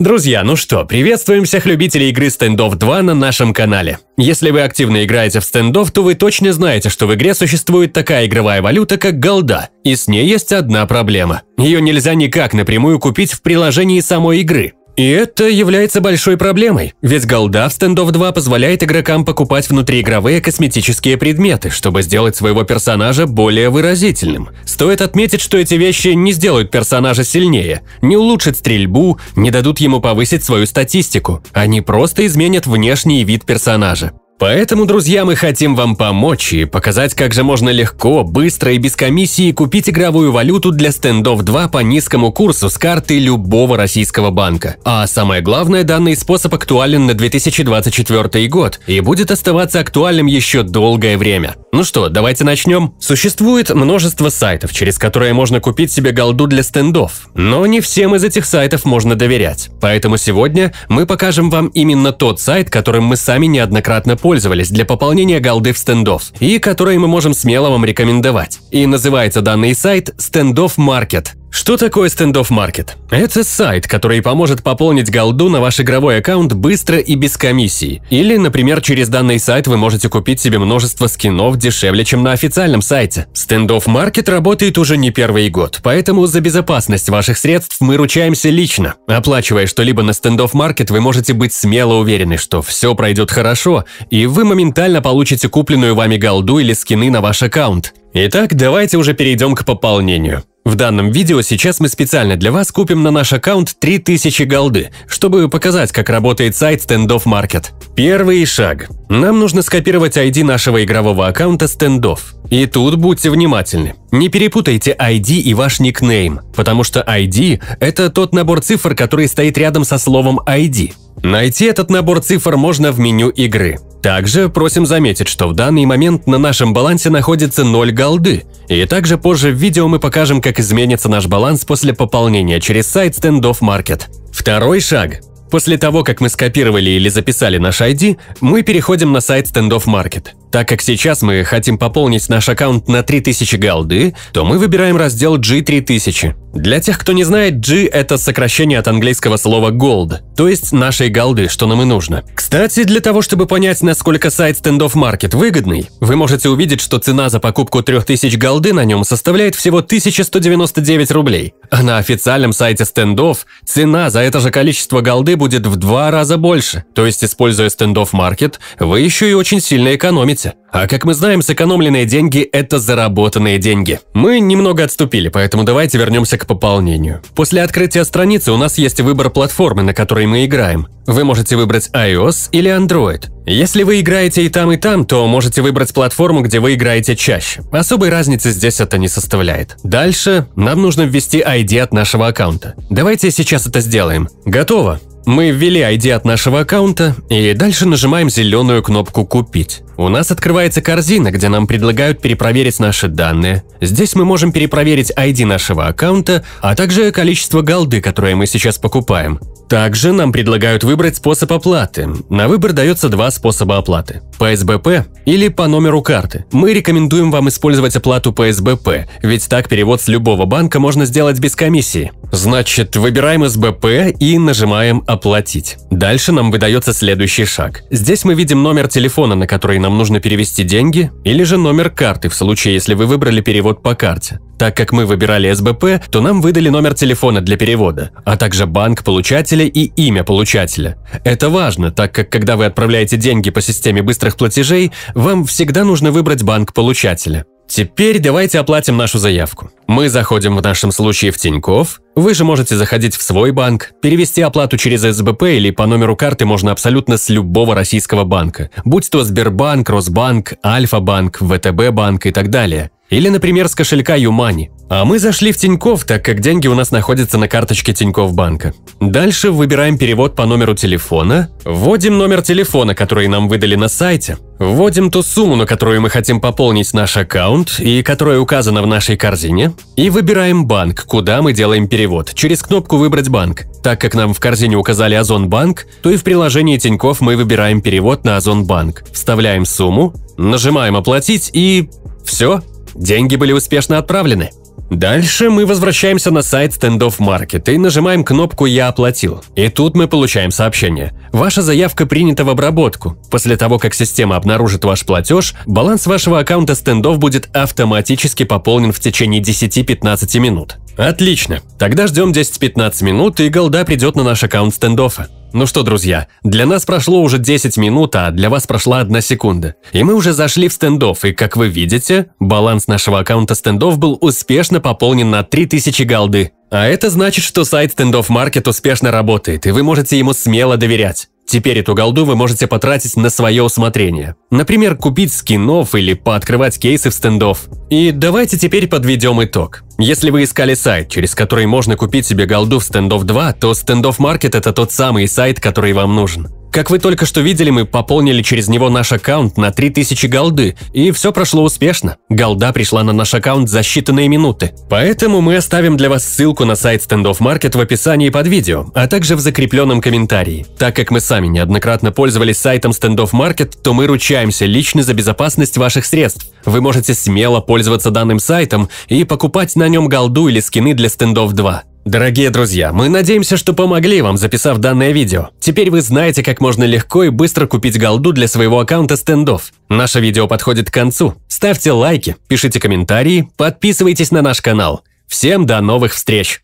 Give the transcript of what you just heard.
Друзья, ну что, приветствуем всех любителей игры Standoff 2 на нашем канале. Если вы активно играете в Standoff, то вы точно знаете, что в игре существует такая игровая валюта, как голда, и с ней есть одна проблема. Ее нельзя никак напрямую купить в приложении самой игры. И это является большой проблемой, ведь голда в Standoff 2 позволяет игрокам покупать внутриигровые косметические предметы, чтобы сделать своего персонажа более выразительным. Стоит отметить, что эти вещи не сделают персонажа сильнее, не улучшат стрельбу, не дадут ему повысить свою статистику, они просто изменят внешний вид персонажа. Поэтому, друзья, мы хотим вам помочь и показать, как же можно легко, быстро и без комиссии купить игровую валюту для стендов 2 по низкому курсу с карты любого российского банка. А самое главное, данный способ актуален на 2024 год и будет оставаться актуальным еще долгое время. Ну что, давайте начнем. Существует множество сайтов, через которые можно купить себе голду для стендов, но не всем из этих сайтов можно доверять. Поэтому сегодня мы покажем вам именно тот сайт, которым мы сами неоднократно пользовались для пополнения голды в стендов, и который мы можем смело вам рекомендовать. И называется данный сайт Standoff Market. Что такое стендов маркет? Это сайт, который поможет пополнить голду на ваш игровой аккаунт быстро и без комиссии. Или, например, через данный сайт вы можете купить себе множество скинов дешевле, чем на официальном сайте. Стендов маркет работает уже не первый год, поэтому за безопасность ваших средств мы ручаемся лично. Оплачивая что-либо на стендов маркет, вы можете быть смело уверены, что все пройдет хорошо, и вы моментально получите купленную вами голду или скины на ваш аккаунт. Итак, давайте уже перейдем к пополнению. В данном видео сейчас мы специально для вас купим на наш аккаунт 3000 голды, чтобы показать, как работает сайт Standoff Market. Первый шаг. Нам нужно скопировать ID нашего игрового аккаунта Standoff. И тут будьте внимательны. Не перепутайте ID и ваш никнейм, потому что ID – это тот набор цифр, который стоит рядом со словом ID. Найти этот набор цифр можно в меню игры. Также просим заметить, что в данный момент на нашем балансе находится 0 голды, и также позже в видео мы покажем, как изменится наш баланс после пополнения через сайт Standoff Market. Второй шаг. После того, как мы скопировали или записали наш ID, мы переходим на сайт Standoff Market. Так как сейчас мы хотим пополнить наш аккаунт на 3000 голды, то мы выбираем раздел G3000. Для тех, кто не знает, G – это сокращение от английского слова gold, то есть нашей голды, что нам и нужно. Кстати, для того, чтобы понять, насколько сайт Standoff Market выгодный, вы можете увидеть, что цена за покупку 3000 голды на нем составляет всего 1199 рублей, а на официальном сайте Standoff цена за это же количество голды будет в два раза больше. То есть, используя Standoff Market, вы еще и очень сильно экономите понимаете? А как мы знаем, сэкономленные деньги – это заработанные деньги. Мы немного отступили, поэтому давайте вернемся к пополнению. После открытия страницы у нас есть выбор платформы, на которой мы играем. Вы можете выбрать iOS или Android. Если вы играете и там, и там, то можете выбрать платформу, где вы играете чаще. Особой разницы здесь это не составляет. Дальше нам нужно ввести ID от нашего аккаунта. Давайте сейчас это сделаем. Готово. Мы ввели ID от нашего аккаунта и дальше нажимаем зеленую кнопку «Купить». У нас открывается корзина, где нам предлагают перепроверить наши данные. Здесь мы можем перепроверить ID нашего аккаунта, а также количество голды, которое мы сейчас покупаем. Также нам предлагают выбрать способ оплаты. На выбор дается два способа оплаты – по СБП или по номеру карты. Мы рекомендуем вам использовать оплату по СБП, ведь так перевод с любого банка можно сделать без комиссии. Значит, выбираем СБП и нажимаем «Оплатить». Дальше нам выдается следующий шаг. Здесь мы видим номер телефона, на который нам нам нужно перевести деньги или же номер карты в случае, если вы выбрали перевод по карте. Так как мы выбирали СБП, то нам выдали номер телефона для перевода, а также банк получателя и имя получателя. Это важно, так как когда вы отправляете деньги по системе быстрых платежей, вам всегда нужно выбрать банк получателя. Теперь давайте оплатим нашу заявку. Мы заходим в нашем случае в Тиньков. Вы же можете заходить в свой банк, перевести оплату через СБП или по номеру карты можно абсолютно с любого российского банка, будь то Сбербанк, Росбанк, Альфа-банк, ВТБ-банк и так далее. Или, например, с кошелька Юмани. А мы зашли в Тиньков, так как деньги у нас находятся на карточке Тиньков банка. Дальше выбираем перевод по номеру телефона, вводим номер телефона, который нам выдали на сайте, вводим ту сумму, на которую мы хотим пополнить наш аккаунт и которая указана в нашей корзине, и выбираем банк, куда мы делаем перевод, через кнопку «Выбрать банк». Так как нам в корзине указали Озон Банк, то и в приложении Тиньков мы выбираем перевод на Озон Банк, вставляем сумму, нажимаем «Оплатить» и... Все, деньги были успешно отправлены. Дальше мы возвращаемся на сайт Standoff Market и нажимаем кнопку «Я оплатил». И тут мы получаем сообщение. Ваша заявка принята в обработку. После того, как система обнаружит ваш платеж, баланс вашего аккаунта Standoff будет автоматически пополнен в течение 10-15 минут. Отлично. Тогда ждем 10-15 минут, и голда придет на наш аккаунт стендоффа. Ну что, друзья, для нас прошло уже 10 минут, а для вас прошла 1 секунда. И мы уже зашли в стендов, и как вы видите, баланс нашего аккаунта стендов был успешно пополнен на 3000 голды. А это значит, что сайт стендов Market успешно работает, и вы можете ему смело доверять. Теперь эту голду вы можете потратить на свое усмотрение. Например, купить скинов или пооткрывать кейсы в стендов. И давайте теперь подведем итог. Если вы искали сайт, через который можно купить себе голду в стендов 2, то стендов маркет это тот самый сайт, который вам нужен. Как вы только что видели, мы пополнили через него наш аккаунт на 3000 голды, и все прошло успешно. Голда пришла на наш аккаунт за считанные минуты. Поэтому мы оставим для вас ссылку на сайт Standoff Market в описании под видео, а также в закрепленном комментарии. Так как мы сами неоднократно пользовались сайтом Standoff Market, то мы ручаемся лично за безопасность ваших средств. Вы можете смело пользоваться данным сайтом и покупать на нем голду или скины для стендов 2. Дорогие друзья, мы надеемся, что помогли вам, записав данное видео. Теперь вы знаете, как можно легко и быстро купить голду для своего аккаунта стендов. Наше видео подходит к концу. Ставьте лайки, пишите комментарии, подписывайтесь на наш канал. Всем до новых встреч!